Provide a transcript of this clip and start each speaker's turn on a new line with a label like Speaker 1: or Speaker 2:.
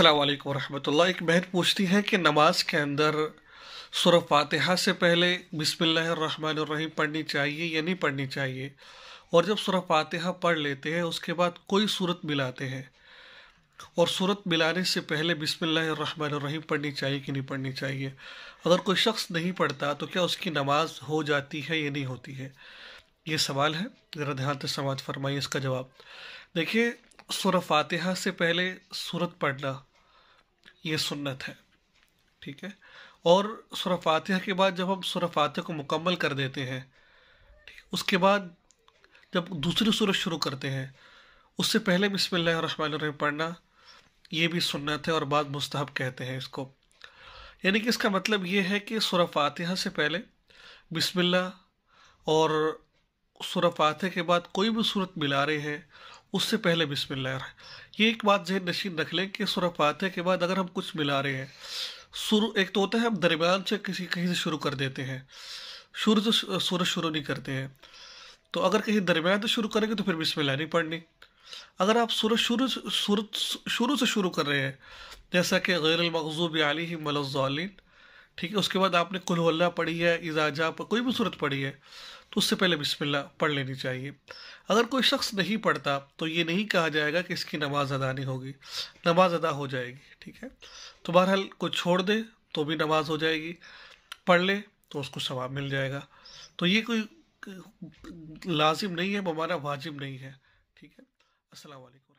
Speaker 1: अल्लाम वरहमतुल्ला एक बहन पूछती है कि नमाज के अंदर सुर फातहा से पहले बिसमीम पढ़नी चाहिए या नहीं पढ़नी चाहिए और जब सुर फ़ातहा पढ़ लेते हैं उसके बाद कोई सूरत मिलाते हैं और सूरत मिलाने से पहले बिसमीम पढ़नी चाहिए कि नहीं पढ़नी चाहिए अगर कोई शख्स नहीं पढ़ता तो क्या उसकी नमाज हो जाती है या नहीं होती है ये सवाल है ज़रा ध्यान से समाज फरमाइए इसका जवाब देखिए सुर फातहा से पहले सूरत पढ़ना ये सुन्नत है ठीक है और सुर फातिहा के बाद जब हम सुर फातिहा को मुकम्मल कर देते हैं उसके बाद जब दूसरी सूरत शुरू करते हैं उससे पहले रहीम पढ़ना ये भी सुन्नत है और बाद मुस्तहब कहते हैं इसको यानी कि इसका मतलब ये है कि सुर फातिहा से पहले बिसमिल्ला और सुर फातिहा के बाद कोई भी सूरत मिला रहे हैं उससे पहले बिस्मिल्लाह ये एक बात जहन नशीन रख लें कि सुरह फाते के बाद अगर हम कुछ मिला रहे हैं शुरू एक तो होता है हम दरमियान से किसी कहीं से शुरू कर देते हैं शुरू से सूरज शुरू नहीं करते हैं तो अगर कहीं दरमियान से शुरू करेंगे तो फिर बिस्मिल्लाह नहीं पढ़नी अगर आप सूरज शुरू शुरू शुरू से शुरू कर रहे हैं जैसा कि गैरमकजूब आलि आलिम ठीक है उसके बाद आपने कुलवल्ला पढ़ी है इजाजा पर कोई भी सूरत पढ़ी है तो उससे पहले बिस्मिल्लाह पढ़ लेनी चाहिए अगर कोई शख्स नहीं पढ़ता तो ये नहीं कहा जाएगा कि इसकी नमाज़ अदा नहीं होगी नमाज अदा हो जाएगी ठीक है तो बहरहाल कोई छोड़ दे तो भी नमाज हो जाएगी पढ़ ले तो उसको सवाब मिल जाएगा तो ये कोई लाजिम नहीं है हमारा वाजिब नहीं है ठीक है वालेकुम